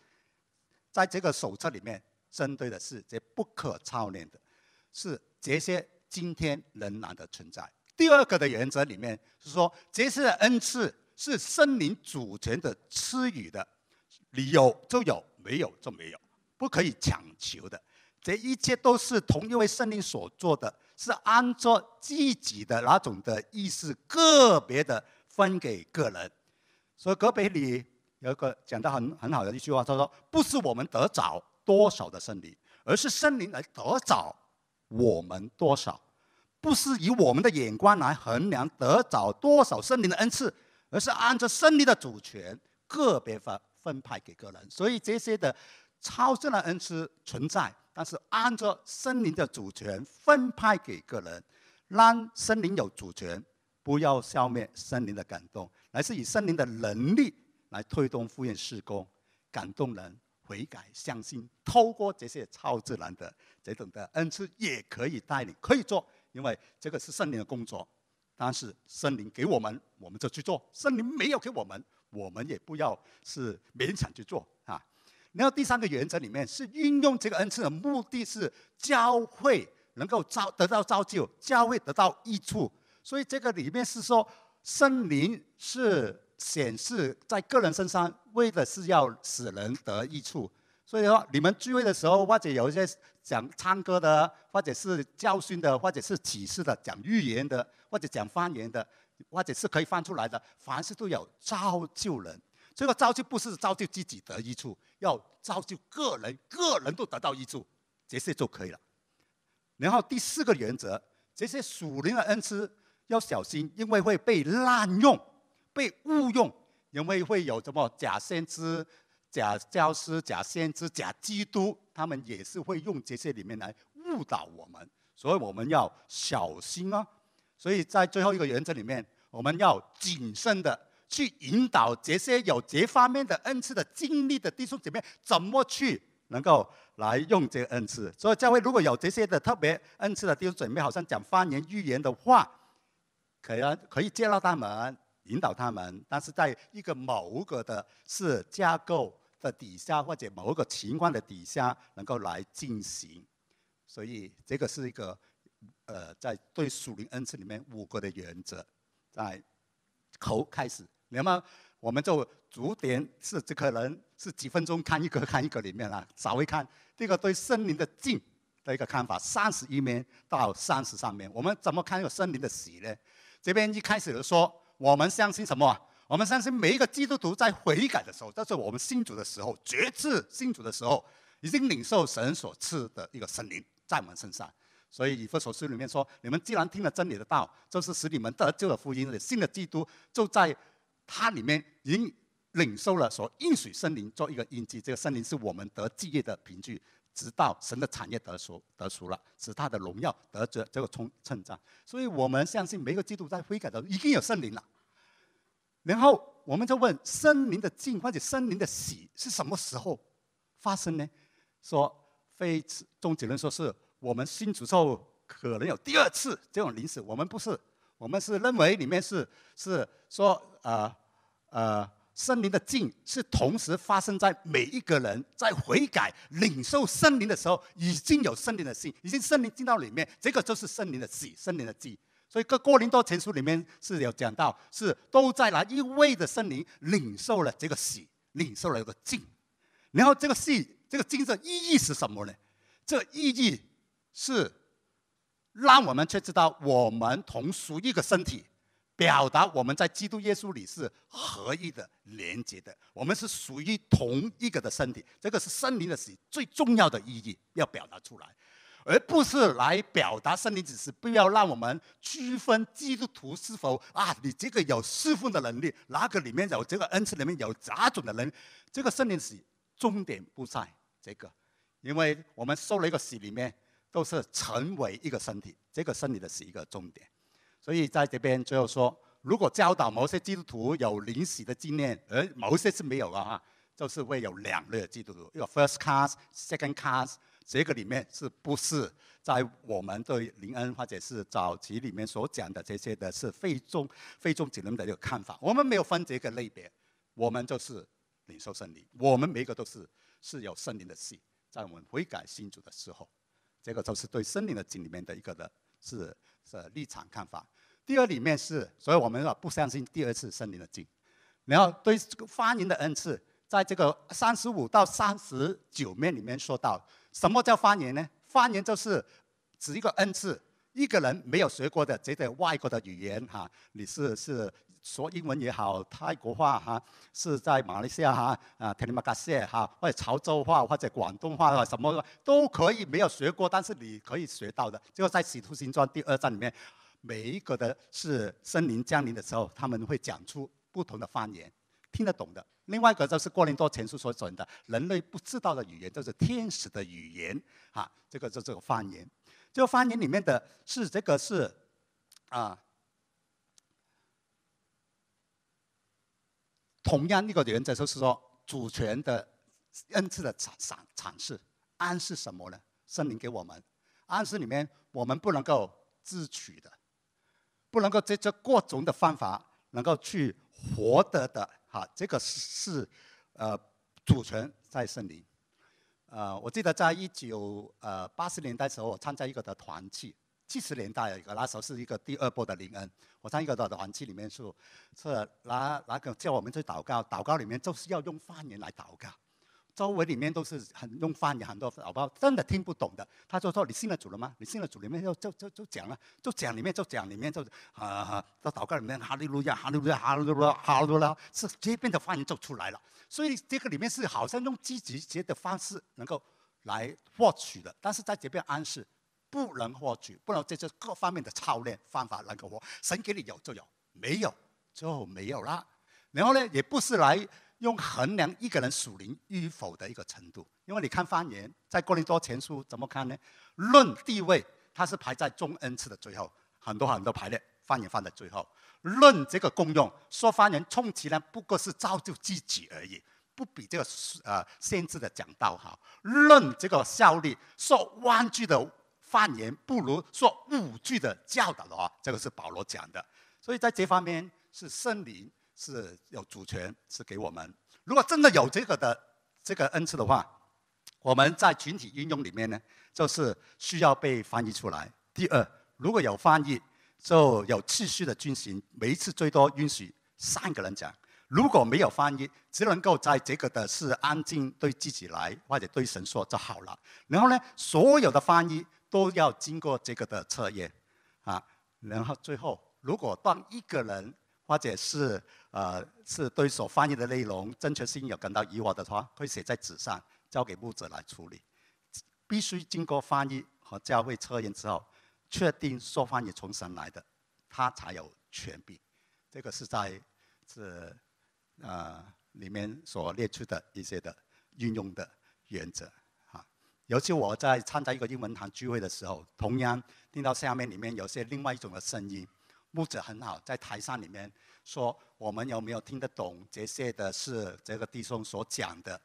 在这个手册里面针对的是这不可操练的。是这些今天仍然的存在。第二个的原则里面是说，这些恩赐是圣灵主权的赐予的，有就有，没有就没有，不可以强求的。这一切都是同一位圣灵所做的，是按照自己的那种的意思，个别的分给个人。所以格北里有一个讲的很很好的一句话，他说：“不是我们得找多少的圣灵，而是圣灵来得找。」我们多少，不是以我们的眼光来衡量得着多少森林的恩赐，而是按照森林的主权，个别分分派给个人。所以这些的超自的恩赐存在，但是按照森林的主权分派给个人，让森林有主权，不要消灭森林的感动，而是以森林的能力来推动复院施工，感动人。悔改、相信，透过这些超自然的这种的恩赐，也可以带领，可以做，因为这个是圣灵的工作。但是圣灵给我们，我们就去做；圣灵没有给我们，我们也不要是勉强去做啊。然后第三个原则里面是运用这个恩赐的目的是教会能够造得到造就，教会得到益处。所以这个里面是说，圣灵是。显示在个人身上，为的是要使人得益处。所以说，你们聚会的时候，或者有一些讲唱歌的，或者是教训的，或者是启示的，讲预言的，或者讲方言的，或者是可以放出来的，凡事都有造就人。这个造就不是造就自己得益处，要造就个人，个人都得到益处，这些就可以了。然后第四个原则，这些属灵的恩赐要小心，因为会被滥用。被误用，因为会有什么假先知、假教师、假先知、假基督，他们也是会用这些里面来误导我们，所以我们要小心啊。所以在最后一个原则里面，我们要谨慎的去引导这些有这方面的恩赐的经历的弟兄姐妹，怎么去能够来用这恩赐。所以教会如果有这些的特别恩赐的弟兄姐妹，好像讲方言、预言的话，可以可以接纳他们。引导他们，但是在一个某个的是架构的底下，或者某个情况的底下，能够来进行。所以这个是一个，呃，在对属灵恩赐里面五个的原则，在头开始。那么我们就逐点是这可能是几分钟看一个看一个里面啦，稍微看这个对森林的进。的一个看法，三十一面到三十上面。我们怎么看有森林的喜呢？这边一开始的说。我们相信什么？我们相信每一个基督徒在悔改的时候，就是我们信主的时候，决志信主的时候，已经领受神所赐的一个圣灵在我们身上。所以以弗所书里面说：“你们既然听了真理的道，就是使你们得救的福音，信的基督，就在他里面已领受了所应许圣灵，做一个印记。这个圣灵是我们得记忆的凭据。”直到神的产业得熟得熟了，使他的荣耀得着这个冲称赞。所以我们相信每个季度在悔改的已经有圣灵了。然后我们就问圣灵的进或者圣灵的喜是什么时候发生呢？说非终只能说是我们新主咒可能有第二次这种临时，我们不是，我们是认为里面是是说呃。呃。圣灵的进是同时发生在每一个人在悔改领受圣灵的时候，已经有圣灵的信，已经圣灵进到里面，这个就是圣灵的喜，圣灵的忌，所以，各各林多前书里面是有讲到，是都在那一位的圣灵领受了这个喜，领受了一个进。然后，这个喜、这个精神意义是什么呢？这意义是让我们却知道我们同属一个身体。表达我们在基督耶稣里是合一的、连接的，我们是属于同一个的身体。这个是圣灵的死最重要的意义，要表达出来，而不是来表达圣灵只是不要让我们区分基督徒是否啊，你这个有侍奉的能力，哪个里面有这个恩赐里面有杂种的人，这个圣灵洗终点不在这个，因为我们受了一个洗里面都是成为一个身体，这个圣灵的是一个终点。所以在这边最后说，如果教导某些基督徒有临时的经验，而某些是没有的哈，就是会有两类基督徒，有 first class、second class。这个里面是不是在我们对林恩或者是早期里面所讲的这些的是非宗非宗理人的一个看法？我们没有分这个类别，我们就是领受圣灵，我们每一个都是是有圣灵的戏，在我们悔改信主的时候，这个就是对圣灵的经里面的一个的是是立场看法。第二里面是，所以我们啊不相信第二次森林的进。然后对这个方言的恩赐，在这个三十五到三十九面里面说到，什么叫方言呢？方言就是指一个恩赐。一个人没有学过的，这个外国的语言哈，你是是。说英文也好，泰国话哈，是在马来西亚哈，啊，泰米尔语哈，或者潮州话，或者广东话什么都可以，没有学过，但是你可以学到的。就在《使徒行传》第二站里面，每一个的是森林降临的时候，他们会讲出不同的方言，听得懂的。另外一个就是郭林多前书所准的，人类不知道的语言，就是天使的语言，哈，这个就这个方言。这个方言里面的是这个是，啊。同样一个原则就是说，主权的恩赐的阐阐阐释，安是什么呢？森林给我们安是里面，我们不能够自取的，不能够在这各种的方法能够去获得的，哈，这个是，呃，主权在森林。呃，我记得在一九呃八十年代时候，我参加一个的团去。七十年代有一个那时候是一个第二波的灵恩，我在一个的环境里面是是拿拿个叫我们去祷告，祷告里面就是要用方言来祷告，周围里面都是很用方言，很多老包真的听不懂的。他就说你信了主了吗？你信了主里面就就就就讲了，就讲里面就讲里面就啊在祷告里面哈利路亚哈利路亚哈利路亚哈利路亚，是这边的方言就出来了。所以这个里面是好像用积极节的方式能够来获取的，但是在这边暗示。不能获取，不能在这各方面的操练方法能够获神给你有就有，没有就没有啦。然后呢，也不是来用衡量一个人属灵与否的一个程度，因为你看方言在《哥林多前书》怎么看呢？论地位，它是排在中恩次的最后，很多很多排列，方言放在最后。论这个功用，说方言充其量不过是造就自己而已，不比这个呃先知的讲道好。论这个效率，说万句的。万言不如说五句的教导的话，这个是保罗讲的，所以在这方面是圣灵是有主权，是给我们。如果真的有这个的这个恩赐的话，我们在群体应用里面呢，就是需要被翻译出来。第二，如果有翻译，就有次序的进行，每一次最多允许三个人讲。如果没有翻译，只能够在这个的是安静对自己来，或者对神说就好了。然后呢，所有的翻译。都要经过这个的测验，啊，然后最后，如果当一个人或者是呃是对所翻译的内容正确性有感到疑惑的话，会写在纸上交给幕者来处理，必须经过翻译和教会测验之后，确定说翻译从神来的，他才有权柄，这个是在这呃里面所列出的一些的运用的原则。尤其我在参加一个英文堂聚会的时候，同样听到下面里面有些另外一种的声音，牧者很好，在台上里面说：“我们有没有听得懂这些的是这个弟兄所讲的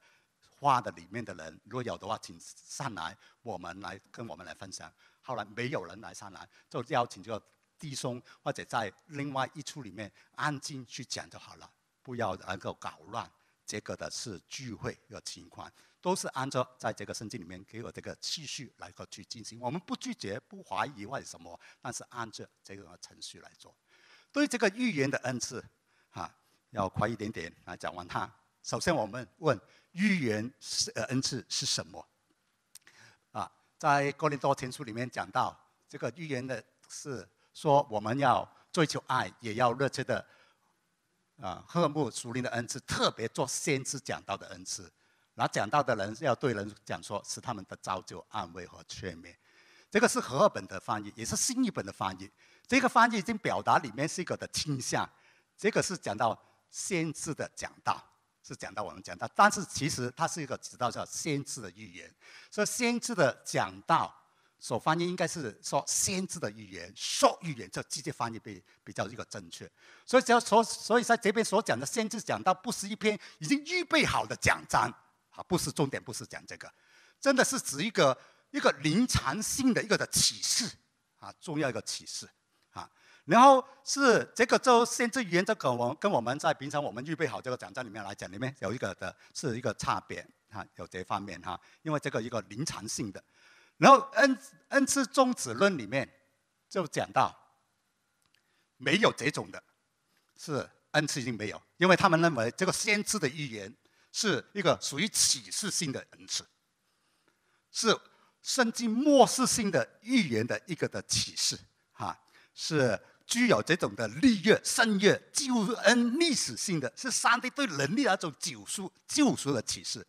话的里面的人？如果有的话，请上来，我们来跟我们来分享。”后来没有人来上来，就邀请这个弟兄或者在另外一处里面安静去讲就好了，不要能够搞乱这个的是聚会的情况。都是按照在这个圣经里面给我这个次序来个去进行，我们不拒绝不怀疑为什么，但是按照这个程序来做。对这个预言的恩赐，啊，要快一点点来讲完它。首先我们问预言是呃恩赐是什么？啊，在《哥林多前书》里面讲到这个预言的是说，我们要追求爱，也要热切的啊，赫慕苏林的恩赐，特别做先知讲到的恩赐。那讲道的人要对人讲说，是他们的造就、安慰和劝勉。这个是和本的翻译，也是新译本的翻译。这个翻译已经表达里面是一个的倾向。这个是讲到先知的讲道，是讲到我们讲道，但是其实它是一个指到叫先知的预言。所以先知的讲道所翻译应该是说先知的预言，说预言就直接翻译比比较一个正确。所以只要所所以在这边所讲的先知讲道不是一篇已经预备好的讲章。不是重点，不是讲这个，真的是指一个一个临场性的一个的启示啊，重要一个启示啊。然后是这个就先知预言这个，我跟我们在平常我们预备好这个讲章里面来讲，里面有一个的是一个差别啊，有这方面哈，因为这个一个临场性的。然后恩恩赐终止论里面就讲到没有这种的，是恩赐已经没有，因为他们认为这个先知的预言。是一个属于启示性的恩赐，是甚至末世性的预言的一个的启示，哈，是具有这种的利越、圣越、救恩、历史性的，是上帝对人类那种救赎、救赎的启示。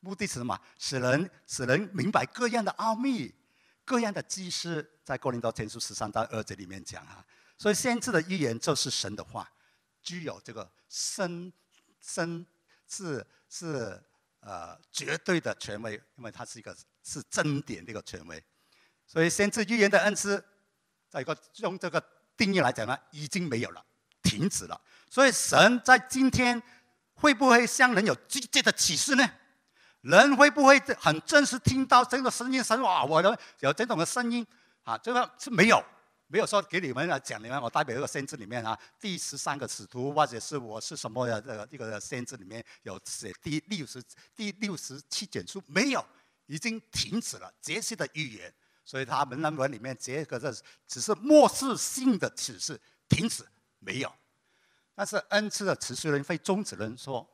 目的是什么？使人、使人明白各样的奥秘、各样的知识。在《哥林多前书》十三章二节里面讲啊，所以先知的预言就是神的话，具有这个深深。是是呃，绝对的权威，因为它是一个是真典的一个权威，所以先知预言的恩赐，在一个用这个定义来讲呢，已经没有了，停止了。所以神在今天会不会向人有直接的启示呢？人会不会很真实听到这个声音？神，哇，我的有这种的声音啊，这个是没有。没有说给你们来讲你们，我代表一个先知里面啊，第十三个使徒或者是我是什么的一个先知里面有写第六十第六十七卷书没有，已经停止了。杰西的预言，所以他们那文里面杰克这只是末世性的启示停止没有，但是恩赐的持续人非终止人说，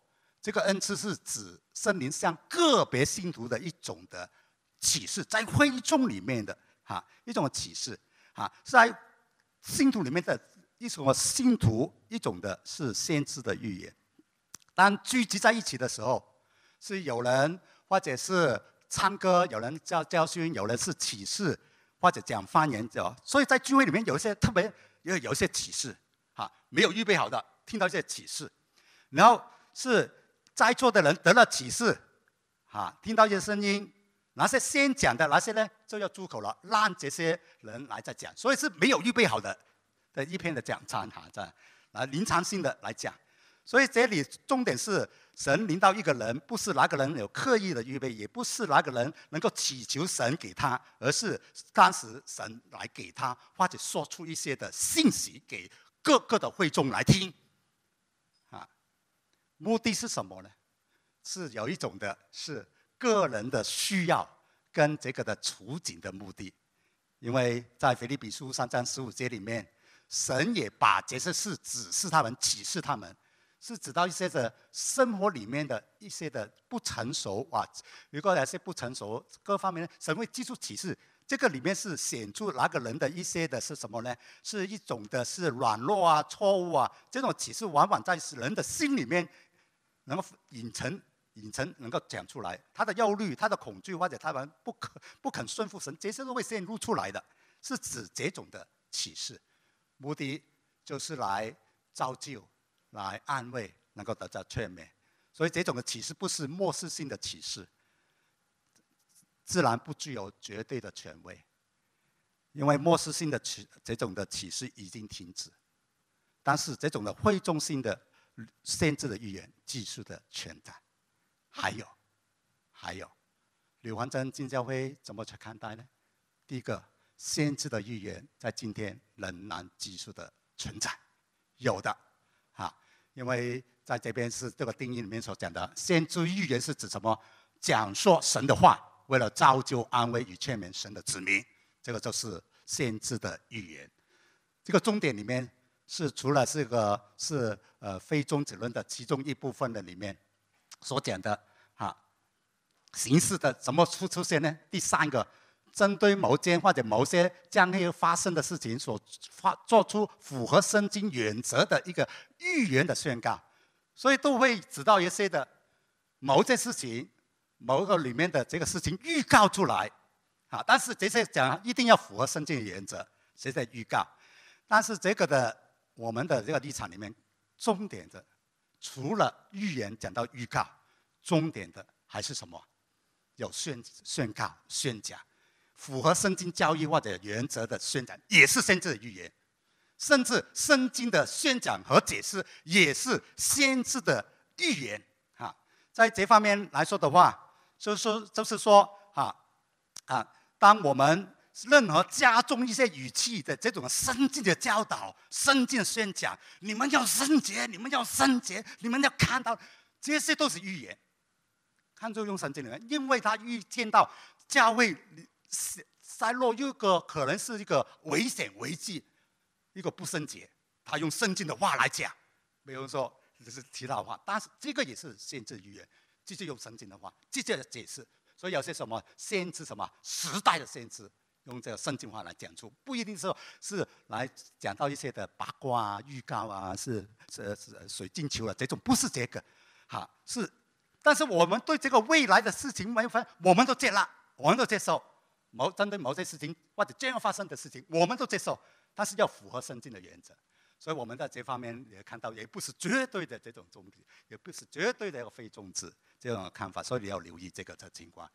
这个恩赐是指圣灵向个别信徒的一种的启示，在会议中里面的哈一种启示。啊，在信徒里面的一种，信徒一种的是先知的预言。当聚集在一起的时候，是有人或者是唱歌，有人教教训，有人是启示，或者讲方言者。所以在聚会里面有一些特别，有有一些启示，哈，没有预备好的听到一些启示，然后是在座的人得了启示，哈，听到一些声音。哪些先讲的，哪些呢就要住口了，让这些人来再讲，所以是没有预备好的的一篇的讲章哈，这来临场性的来讲，所以这里重点是神临到一个人，不是哪个人有刻意的预备，也不是哪个人能够祈求神给他，而是当时神来给他或者说出一些的信息给各个的会众来听，啊，目的是什么呢？是有一种的是。个人的需要跟这个的处境的目的，因为在菲律比书三章十五节里面，神也把这些事指示他们、启示他们，是指到一些的、生活里面的一些的不成熟啊，如果还些不成熟，各方面神会继续启示。这个里面是显出哪个人的一些的是什么呢？是一种的是软弱啊、错误啊，这种启示往往在人的心里面能够隐存。隐层能够讲出来，他的忧虑、他的恐惧，或者他们不可不肯顺服神，这些都会显露出来的，是指这种的启示，目的就是来造就、来安慰，能够得到劝勉。所以这种的启示不是末世性的启示，自然不具有绝对的权威，因为末世性的启这种的启示已经停止，但是这种的非中心的限制的语言继续的存在。还有，还有，吕环贞、金教辉怎么去看待呢？第一个，先知的预言在今天仍然继续的存在，有的啊，因为在这边是这个定义里面所讲的，先知预言是指什么？讲说神的话，为了造就、安慰与劝勉神的子民，这个就是先知的预言。这个重点里面是除了这个是呃非终止论的其中一部分的里面。所讲的啊，形式的怎么出出现呢？第三个，针对某件或者某些将要发生的事情所发做出符合圣经原则的一个预言的宣告，所以都会知道一些的某件事情，某个里面的这个事情预告出来啊。但是这些讲一定要符合圣经原则，这些预告，但是这个的我们的这个立场里面重点的。除了预言讲到预告，终点的还是什么？有宣宣告、宣讲，符合圣经教义或者原则的宣讲也是先知的预言。甚至圣经的宣讲和解释也是先知的预言。哈，在这方面来说的话，就是说，就是说，哈，啊，当我们。任何加重一些语气的这种圣经的教导、圣经宣讲，你们要圣洁，你们要圣洁，你们要看到，这些都是预言，看就用圣经里面，因为他预见到教会衰塞落，如个可能是一个危险危机，一个不圣洁，他用圣经的话来讲，比如说这是其他话，但是这个也是限制预言，就是用圣经的话这就解释，所以有些什么先知什么时代的先知。用这个圣经话来讲出，不一定说是来讲到一些的八卦啊、预告啊，是是是水晶球啊这种，不是这个，哈是，但是我们对这个未来的事情没分，我们都接纳，我们都接受某针对某些事情或者将要发生的事情，我们都接受，但是要符合圣经的原则，所以我们在这方面也看到，也不是绝对的这种宗旨，也不是绝对的个非终止这种看法，所以你要留意这个的情况，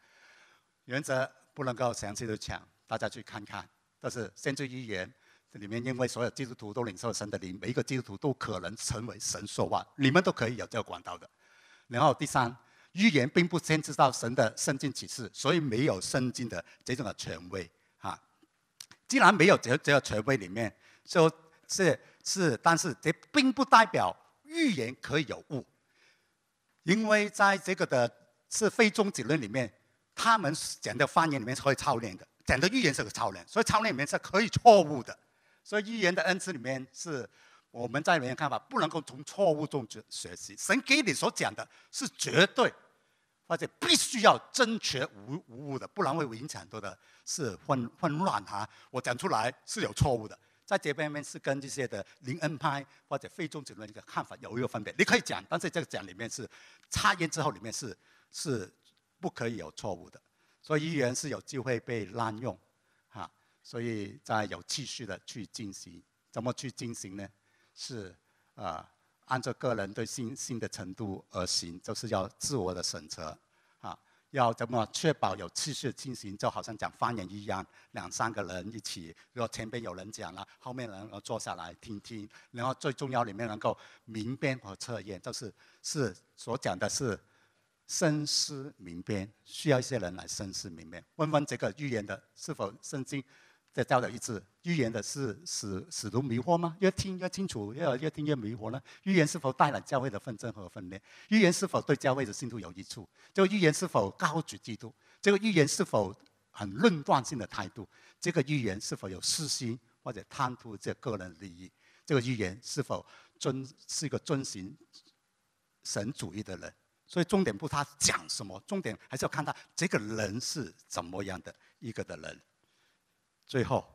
原则不能够详细的讲。大家去看看，但是先知预言里面，因为所有基督徒都领受神的灵，每一个基督徒都可能成为神说话，你们都可以有这个管道的。然后第三，预言并不牵涉到神的圣经启示，所以没有圣经的这种的权威啊。既然没有这这个权威，里面就是是，但是这并不代表预言可以有误，因为在这个的是非终极论里面，他们讲的方言里面会操练的。讲的预言是个超人，所以超人里面是可以错误的，所以预言的恩赐里面是我们在里面看法不能够从错误中学学习。神给你所讲的是绝对，或者必须要正确无无误的，不然会影响多的是混混乱哈。我讲出来是有错误的，在这边面是跟这些的灵恩派或者非宗指论一个看法有一个分别。你可以讲，但是这个讲里面是插言之后里面是是不可以有错误的。所以语言是有机会被滥用，哈，所以在有秩序的去进行，怎么去进行呢？是，啊，按照个人对信信的程度而行，就是要自我的审查，啊，要怎么确保有秩序进行？就好像讲方言一样，两三个人一起，如果前边有人讲了，后面人坐下来听听，然后最重要里面能够明辨和测验，就是是所讲的是。深思明辨，需要一些人来深思明辨，问问这个预言的是否圣经？再教导一次，预言的是使使徒迷惑吗？越听越清楚，越越听越迷惑呢？预言是否带来教会的纷争和分裂？预言是否对教会的信徒有益处？这个预言是否高举基督？这个预言是否很论断性的态度？这个预言是否有私心或者贪图这个人利益？这个预言是否遵是一个遵循神主义的人？所以重点不他讲什么，重点还是要看他这个人是怎么样的一个的人。最后，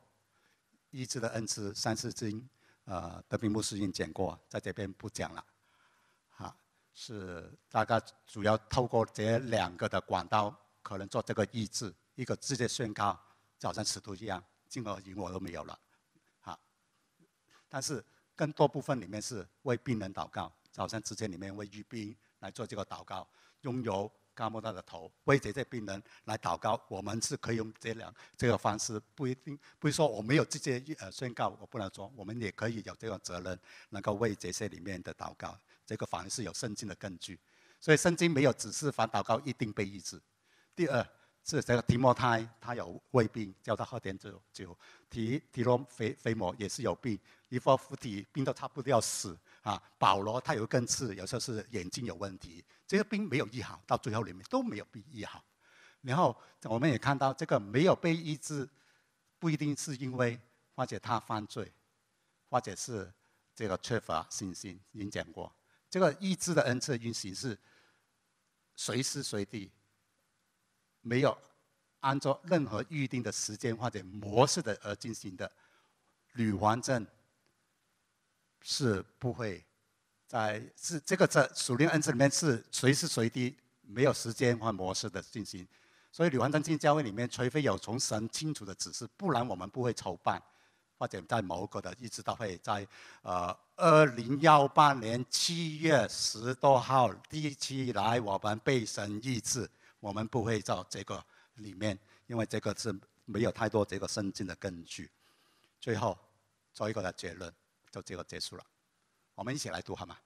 医治的恩赐、三字经，呃，德斌牧师已经讲过，在这边不讲了。好，是大概主要透过这两个的管道，可能做这个医治，一个直接宣告，早上尺度一样，金额银我都没有了。好，但是更多部分里面是为病人祷告，早上之前里面为预病。来做这个祷告，拥有伽莫大的头，为这些病人来祷告，我们是可以用这两这个方式，不一定不是说我没有这些呃宣告，我不能说，我们也可以有这个责任，能够为这些里面的祷告，这个反而是有圣经的根据，所以圣经没有指示凡祷告一定被医治。第二是这个提摩太他有胃病，叫他喝点酒酒，提提罗菲菲摩也是有病，一发附体病到差不多要死。啊，保罗他有一根刺，有时候是眼睛有问题，这个病没有医好，到最后里面都没有被医好。然后我们也看到，这个没有被医治，不一定是因为或者他犯罪，或者是这个缺乏信心。您讲过，这个医治的恩赐运行是随时随地，没有按照任何预定的时间或者模式的而进行的。女王镇。是不会在是这个在属灵恩赐里面是随时随地没有时间换模式的进行，所以旅环章进教会里面除非有从神清楚的指示，不然我们不会筹办，或者在某个的一直到会在呃二零幺八年七月十多号第一期来我们被神医治，我们不会到这个里面，因为这个是没有太多这个圣经的根据。最后做一个的结论。就这个结束了，我们一起来读好吗？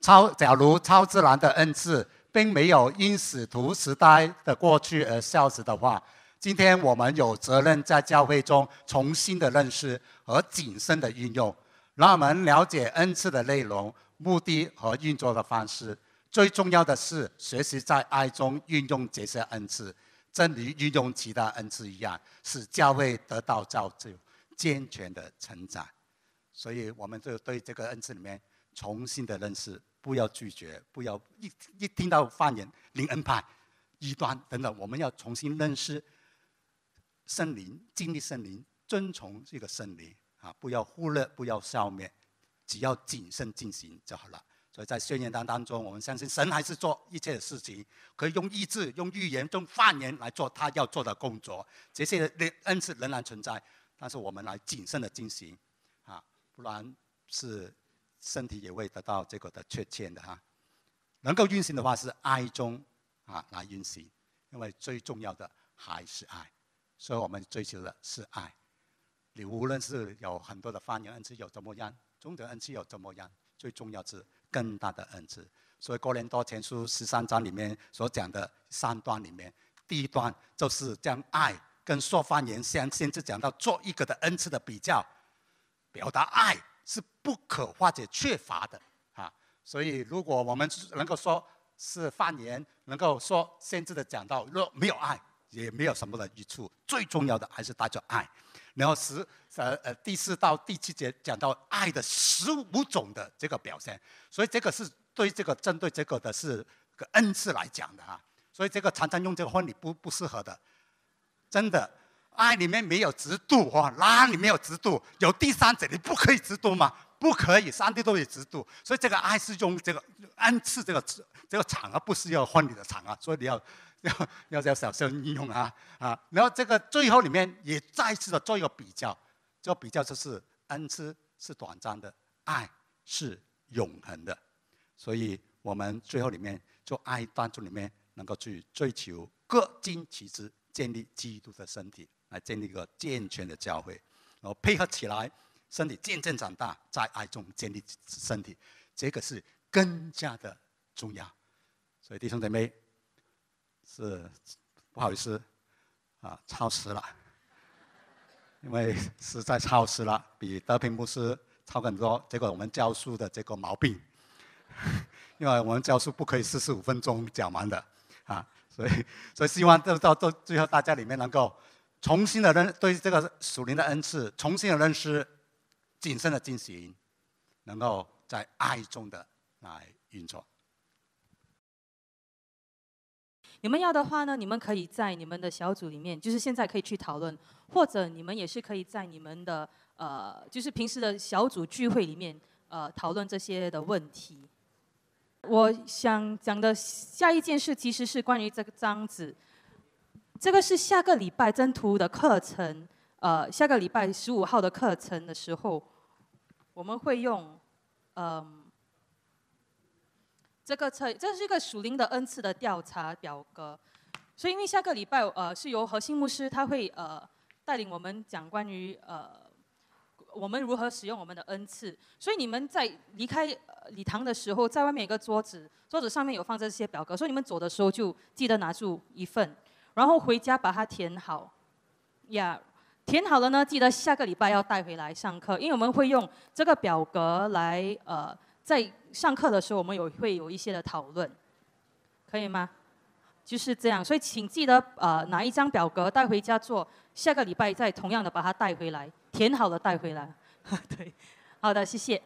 超，假如超自然的恩赐并没有因使徒时代的过去而消失的话，今天我们有责任在教会中重新的认识和谨慎的运用。让我们了解恩赐的内容、目的和运作的方式。最重要的是学习在爱中运用这些恩赐，正如运用其他恩赐一样，使教会得到造就、健全的成长。所以，我们就对这个恩赐里面重新的认识，不要拒绝，不要一一听到犯言、灵恩派、异端等等，我们要重新认识圣灵，经历圣灵，遵从这个圣灵啊，不要忽略，不要消灭，只要谨慎进行就好了。所以在宣言当当中，我们相信神还是做一切的事情，可以用意志、用预言、用犯人来做他要做的工作，这些的恩赐仍然存在，但是我们来谨慎的进行。不然，是身体也会得到这个的缺切的哈。能够运行的话是爱中啊来运行，因为最重要的还是爱，所以我们追求的是爱。你无论是有很多的方言恩赐有怎么样，中等恩赐有怎么样，最重要是更大的恩赐。所以《哥林多前书》十三章里面所讲的三段里面，第一段就是将爱跟说方言相先至讲到做一个的恩赐的比较。表达爱是不可化解、缺乏的，啊，所以如果我们能够说是方言，能够说限制的讲到，若没有爱，也没有什么的益处。最重要的还是带着爱，然后十呃呃第四到第七节讲到爱的十五种的这个表现，所以这个是对这个针对这个的是个恩赐来讲的啊，所以这个常常用这个婚礼不不适合的，真的。爱里面没有嫉妒，哈，拉里面有嫉妒，有第三者你不可以嫉妒嘛？不可以，上帝都有嫉妒，所以这个爱是用这个恩赐这个这个场啊，不是要换你的场啊，所以你要 要要要小心应用啊啊！然后这个最后里面也再次的做一个比较，做比较就是恩赐是短暂的，爱是永恒的，所以我们最后里面就爱当中里面能够去追求各尽其职，建立基督的身体。来建立一个健全的教会，然后配合起来，身体渐渐长大，在爱中建立身体，这个是更加的重要。所以弟兄姊妹，是不好意思啊，超时了，因为实在超时了，比德平牧师超很多。结果我们教书的这个毛病，因为我们教书不可以四十五分钟讲完的啊，所以所以希望到到到最后大家里面能够。重新的认对这个属灵的恩赐，重新的认识，谨慎的进行，能够在爱中的来运作。你们要的话呢，你们可以在你们的小组里面，就是现在可以去讨论，或者你们也是可以在你们的呃，就是平时的小组聚会里面呃讨论这些的问题。我想讲的下一件事，其实是关于这个章子。这个是下个礼拜征途的课程，呃，下个礼拜十五号的课程的时候，我们会用，呃，这个测，这是一个属灵的恩赐的调查表格。所以，因为下个礼拜呃是由核心牧师他会呃带领我们讲关于呃我们如何使用我们的恩赐。所以，你们在离开礼堂的时候，在外面有个桌子，桌子上面有放这些表格，所以你们走的时候就记得拿住一份。然后回家把它填好，呀，填好了呢，记得下个礼拜要带回来上课，因为我们会用这个表格来，呃，在上课的时候我们有会有一些的讨论，可以吗？就是这样，所以请记得，呃，拿一张表格带回家做，下个礼拜再同样的把它带回来，填好了带回来，对，好的，谢谢。